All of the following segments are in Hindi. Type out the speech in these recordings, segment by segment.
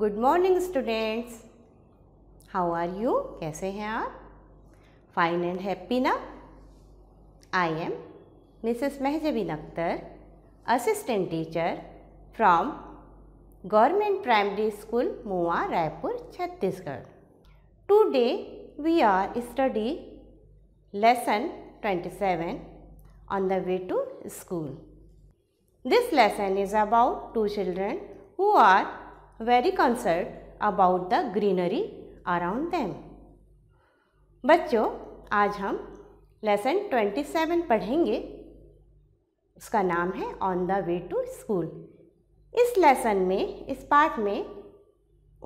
good morning students how are you कैसे हैं आप फाइन एंड हैप्पी ना I am Mrs Mehjabeen Akhtar assistant teacher from government primary school Mua Raipur Chhattisgarh today we are study lesson 27 on the way to school this lesson is about two children who are very concerned about the greenery around them बच्चों आज हम लेसन ट्वेंटी सेवन पढ़ेंगे उसका नाम है on the way to school इस लेसन में इस पार्ट में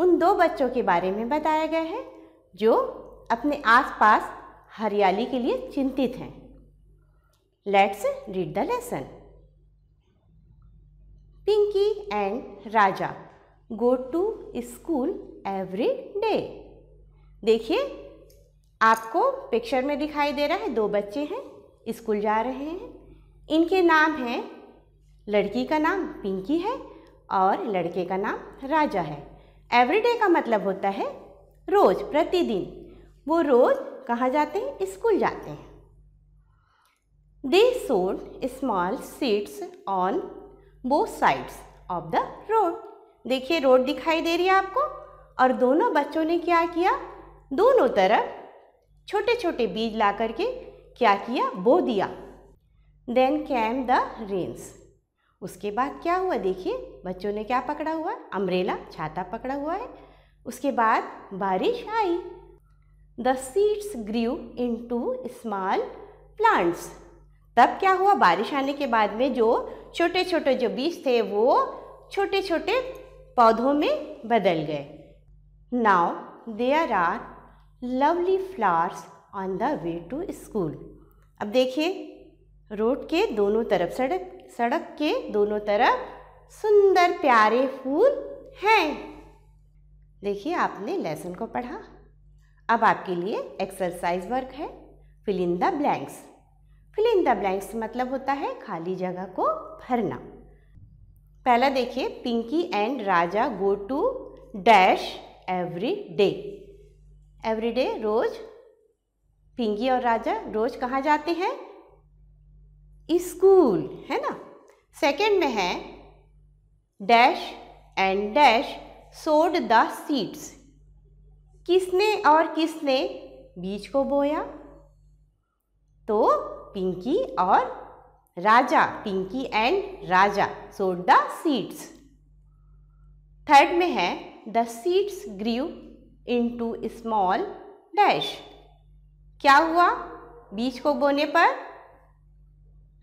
उन दो बच्चों के बारे में बताया गया है जो अपने आसपास हरियाली के लिए चिंतित हैं let's read the lesson Pinky and Raja go to school every day देखिए आपको पिक्चर में दिखाई दे रहा है दो बच्चे हैं स्कूल जा रहे हैं इनके नाम हैं लड़की का नाम पिंकी है और लड़के का नाम राजा है एवरीडे का मतलब होता है रोज़ प्रतिदिन वो रोज़ कहाँ जाते हैं स्कूल जाते हैं they sowed small seeds on both sides of the road देखिए रोड दिखाई दे रही है आपको और दोनों बच्चों ने क्या किया दोनों तरफ छोटे छोटे बीज ला करके क्या किया बो दिया देन कैम द रेन्स उसके बाद क्या हुआ देखिए बच्चों ने क्या पकड़ा हुआ अम्ब्रेला छाता पकड़ा हुआ है उसके बाद बारिश आई the seeds grew into small plants तब क्या हुआ बारिश आने के बाद में जो छोटे छोटे जो बीज थे वो छोटे छोटे पौधों में बदल गए now there are lovely flowers on the way to school अब देखिए रोड के दोनों तरफ सड़क सड़क के दोनों तरफ सुंदर प्यारे फूल हैं देखिए आपने लेसन को पढ़ा अब आपके लिए एक्सरसाइज वर्क है fill in the blanks fill in the blanks मतलब होता है खाली जगह को भरना पहला देखिए Pinky and Raja go to dash every day every day रोज पिंकी और राजा रोज कहाँ जाते हैं स्कूल है ना सेकेंड में है dash and dash sowed the seeds किसने और किसने बीज को बोया तो पिंकी और राजा पिंकी एंड राजा सोड द सीड्स थर्ड में है the seeds grew to small dash क्या हुआ बीज को बोने पर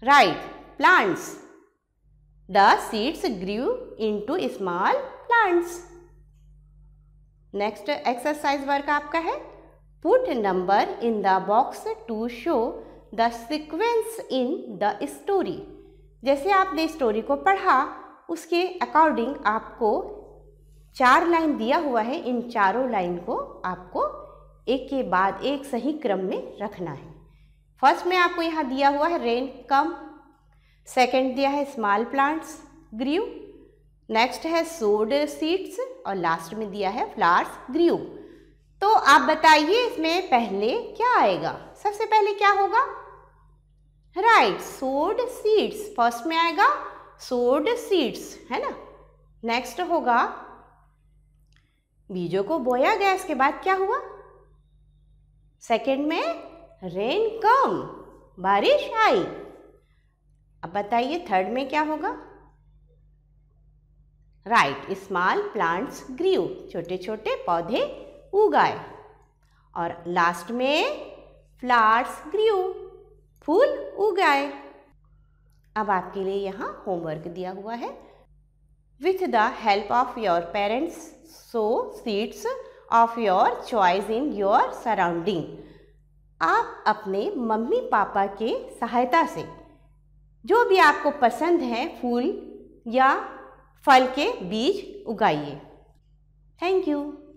right plants the seeds grew to small plants next exercise work आपका है put number in the box to show the sequence in the story जैसे आपने स्टोरी को पढ़ा उसके अकॉर्डिंग आपको चार लाइन दिया हुआ है इन चारों लाइन को आपको एक के बाद एक सही क्रम में रखना है फर्स्ट में आपको यहाँ दिया हुआ है रेन कम सेकंड दिया है स्मॉल प्लांट्स ग्रीव नेक्स्ट है सोड सीड्स और लास्ट में दिया है फ्लावर्स ग्रीव तो आप बताइए इसमें पहले क्या आएगा सबसे पहले क्या होगा राइट सोड सीड्स फर्स्ट में आएगा सोड सीड्स है ना नेक्स्ट होगा बीजों को बोया गया इसके बाद क्या हुआ सेकंड में रेन कम बारिश आई अब बताइए थर्ड में क्या होगा राइट स्मॉल प्लांट्स ग्रीव छोटे छोटे पौधे उगाए और लास्ट में फ्लावर्स ग्रीव फूल उगाए अब आपके लिए यहाँ होमवर्क दिया हुआ है with the help of your parents sow seeds of your choice in your surrounding आप अपने मम्मी पापा के सहायता से जो भी आपको पसंद है फूल या फल के बीज उगाइए थैंक यू